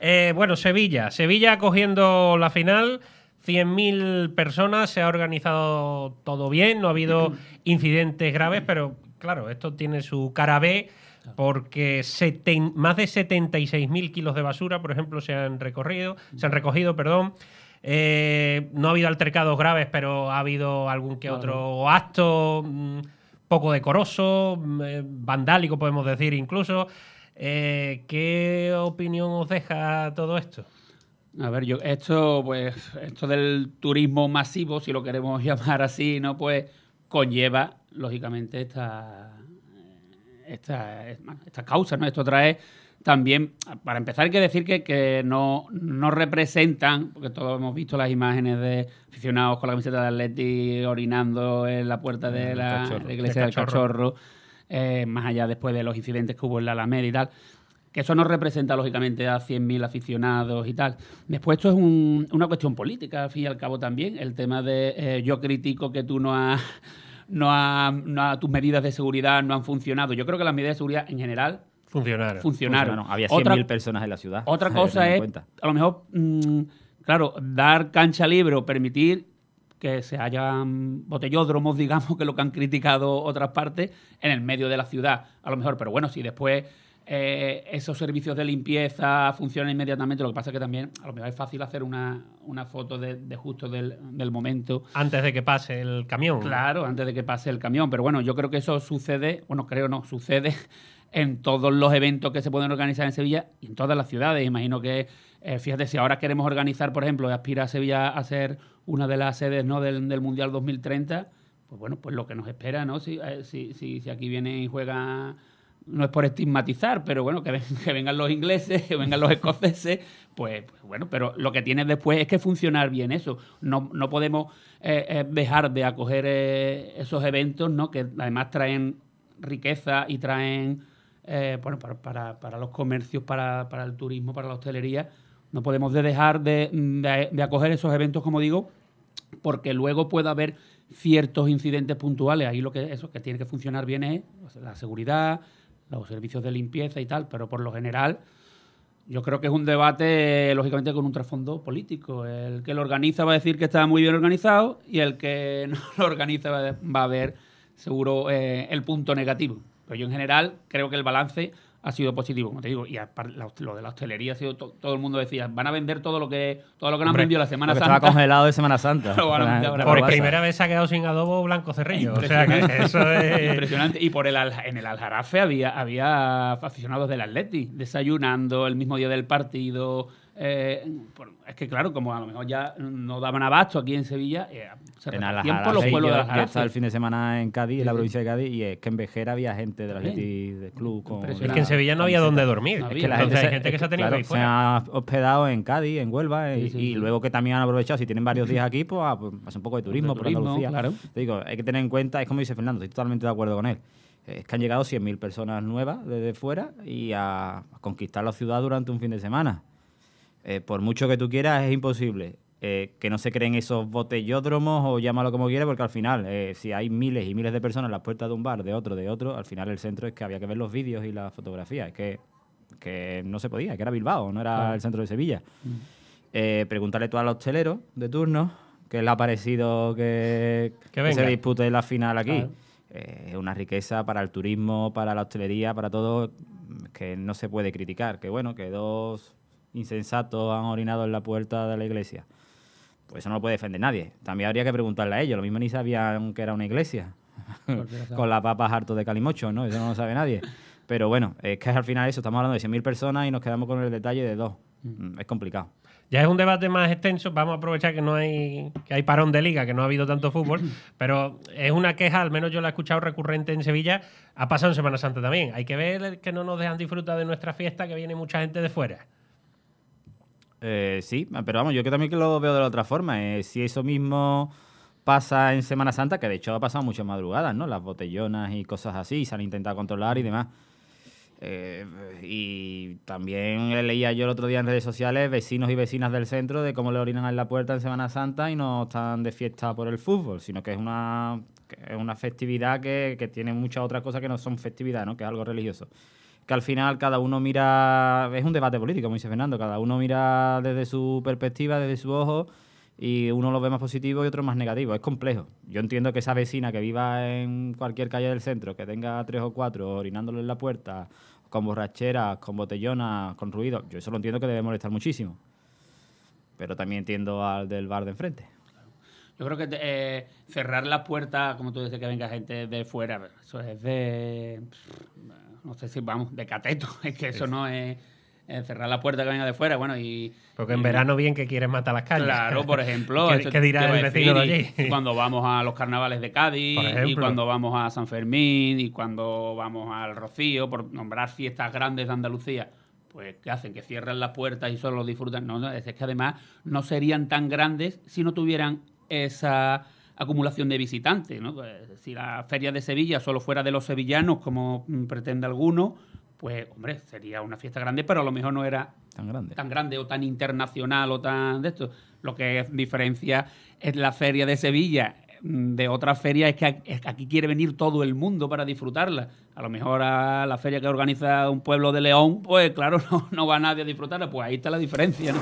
Eh, bueno, Sevilla. Sevilla cogiendo la final. 100.000 personas, se ha organizado todo bien, no ha habido incidentes graves, pero claro, esto tiene su cara B porque más de 76.000 kilos de basura, por ejemplo, se han recorrido, se han recogido, perdón. Eh, no ha habido altercados graves, pero ha habido algún que otro acto mm, poco decoroso, mm, eh, vandálico podemos decir incluso. Eh, ¿Qué opinión os deja todo esto? A ver, yo, esto, pues, esto del turismo masivo, si lo queremos llamar así, ¿no? Pues conlleva, lógicamente, esta, esta, esta causa, ¿no? Esto trae también, para empezar, hay que decir que, no, no, representan, porque todos hemos visto las imágenes de aficionados con la camiseta de Atleti orinando en la puerta de, la, iglesia del cachorro. Eh, más allá después de los incidentes que hubo en la Alameda y tal, que eso no representa lógicamente a 100.000 aficionados y tal. Después esto es una cuestión política, al fin y al cabo también, el tema de eh, yo critico que tú no has... tus medidas de seguridad no han funcionado. Yo creo que las medidas de seguridad en general funcionaron. Funcionaron. Había 100.000 personas en la ciudad. Otra cosa es, a lo mejor, mm, claro, dar cancha libre o permitir que se hayan botellódromos, digamos, que lo que han criticado otras partes, en el medio de la ciudad, a lo mejor. Pero bueno, si después eh, esos servicios de limpieza funcionan inmediatamente, lo que pasa es que también a lo mejor es fácil hacer una, una foto de, de justo del, del, momento. Antes de que pase el camión. Claro, antes de que pase el camión. Pero bueno, yo creo que eso sucede, bueno, creo no, sucede en todos los eventos que se pueden organizar en Sevilla y en todas las ciudades. Imagino que eh, fíjate, si ahora queremos organizar, por ejemplo, aspira a Sevilla a ser una de las sedes del, Mundial 2030, pues bueno, pues lo que nos espera, ¿no? Eh, si, si, si, aquí vienen y juegan no es por estigmatizar, pero bueno, que, vengan los ingleses, que vengan los escoceses, pues, pues, bueno, pero lo que tiene después es que funcionar bien eso. No, podemos eh, dejar de acoger esos eventos, ¿no? Que además traen riqueza y traen, bueno, para, los comercios, para, para el turismo, para la hostelería, no podemos dejar de, acoger esos eventos, como digo, porque luego puede haber ciertos incidentes puntuales. Ahí lo que eso que tiene que funcionar bien es pues, la seguridad, los servicios de limpieza y tal, pero por lo general yo creo que es un debate lógicamente con un trasfondo político. El que lo organiza va a decir que está muy bien organizado y el que no lo organiza va a ver seguro eh, el punto negativo. Pero yo en general creo que el balance ha sido positivo, como te digo, y lo de la hostelería ha sido todo el mundo decía, van a vender todo lo que todo lo que no han vendido la Semana Santa. Estaba congelado de Semana Santa. por, primera vez se ha quedado sin adobo Blanco Cerrillo. O sea que eso es impresionante y por el en el Aljarafe había había aficionados del Atleti desayunando el mismo día del partido eh, es que claro, como a lo mejor ya no daban abasto aquí en Sevilla, eh, se en los pueblos el fin de semana en Cádiz, en la provincia de Cádiz, y es que en Vejera había gente de la gente del club. es que en Sevilla no había donde dormir. Es que la gente, gente que, se ha tenido Se ha hospedado en Cádiz, en Huelva, eh, y, luego que también han aprovechado, si tienen varios días aquí, pues, a ah, pues, hacer un poco de pues turismo, por Andalucía. Claro. Te digo, hay que tener en cuenta, es como dice Fernando, estoy totalmente de acuerdo con él eh, es que han llegado 100.000 personas nuevas desde fuera y a conquistar la ciudad durante un fin de semana. Eh, por mucho que tú quieras, es imposible. Eh, que no se creen esos botellódromos o llámalo como quieras, porque al final, eh, si hay miles y miles de personas en las puertas de un bar, de otro, de otro, al final el centro es que había que ver los vídeos y las fotografías. Es que, no se podía, que era Bilbao, no era el centro de Sevilla. Mm. Pregúntale preguntarle tú al hostelero de turno que le ha parecido que, se dispute la final aquí. Es una riqueza para el turismo, para la hostelería, para todo, que no se puede criticar. Que bueno, que dos insensatos han orinado en la puerta de la iglesia. Pues eso no lo puede defender nadie. También habría que preguntarle a ellos. Lo mismo ni sabían que era una iglesia. Con las papas hartos de calimocho, ¿no? Eso no lo sabe nadie. Pero bueno, es que al final eso, estamos hablando de 100.000 personas y nos quedamos con el detalle de dos. Mm. Es complicado. Ya es un debate más extenso, vamos a aprovechar que no hay que hay parón de liga, que no ha habido tanto fútbol, pero es una queja, al menos yo la he escuchado recurrente en Sevilla, ha pasado en Semana Santa también. Hay que ver que no nos dejan disfrutar de nuestra fiesta, que viene mucha gente de fuera. Eh, sí, pero vamos, yo que también que lo veo de la otra forma. Eh, si eso mismo pasa en Semana Santa, que de hecho ha pasado muchas madrugadas, ¿no? Las botellonas y cosas así, y se han intentado controlar y demás. Eh, y también leía yo el otro día en redes sociales vecinos y vecinas del centro de cómo le orinan en la puerta en Semana Santa y no están de fiesta por el fútbol, sino que es una, festividad que, que tiene muchas otras cosas que no son festividad, ¿no? Que es algo religioso que al final cada uno mira, es un debate político, como dice Fernando, cada uno mira desde su perspectiva, desde su ojo, y uno lo ve más positivo y otro más negativo. Es complejo. Yo entiendo que esa vecina que viva en cualquier calle del centro, que tenga tres o cuatro orinándole en la puerta, con borracheras, con botellonas, con ruido, yo eso lo entiendo que debe molestar muchísimo. Pero también entiendo al del bar de enfrente. Yo creo que eh, cerrar la puerta, como tú dices, que venga gente de fuera, eso es de no sé si vamos, de cateto, es que eso no es, cerrar la puerta que venga de fuera, bueno, y... Porque en verano bien que quieren matar las calles. Claro, por ejemplo. ¿Qué, dirá el vecino de allí? cuando vamos a los carnavales de Cádiz, y cuando vamos a San Fermín, y cuando vamos al Rocío, por nombrar fiestas grandes de Andalucía pues ¿qué hacen? Que cierran las puertas y solo disfrutan. No, no, es que además no serían tan grandes si no tuvieran esa acumulación de visitantes. Pues, si la feria de Sevilla solo fuera de los sevillanos, como mm, pretende alguno, pues hombre, sería una fiesta grande, pero a lo mejor no era tan grande, tan grande o tan internacional o tan de esto. Lo que diferencia es la feria de Sevilla mm, de otras ferias es que, aquí quiere venir todo el mundo para disfrutarla. A lo mejor a la feria que organiza un pueblo de León, pues claro, no, va nadie a disfrutarla. Pues ahí está la diferencia,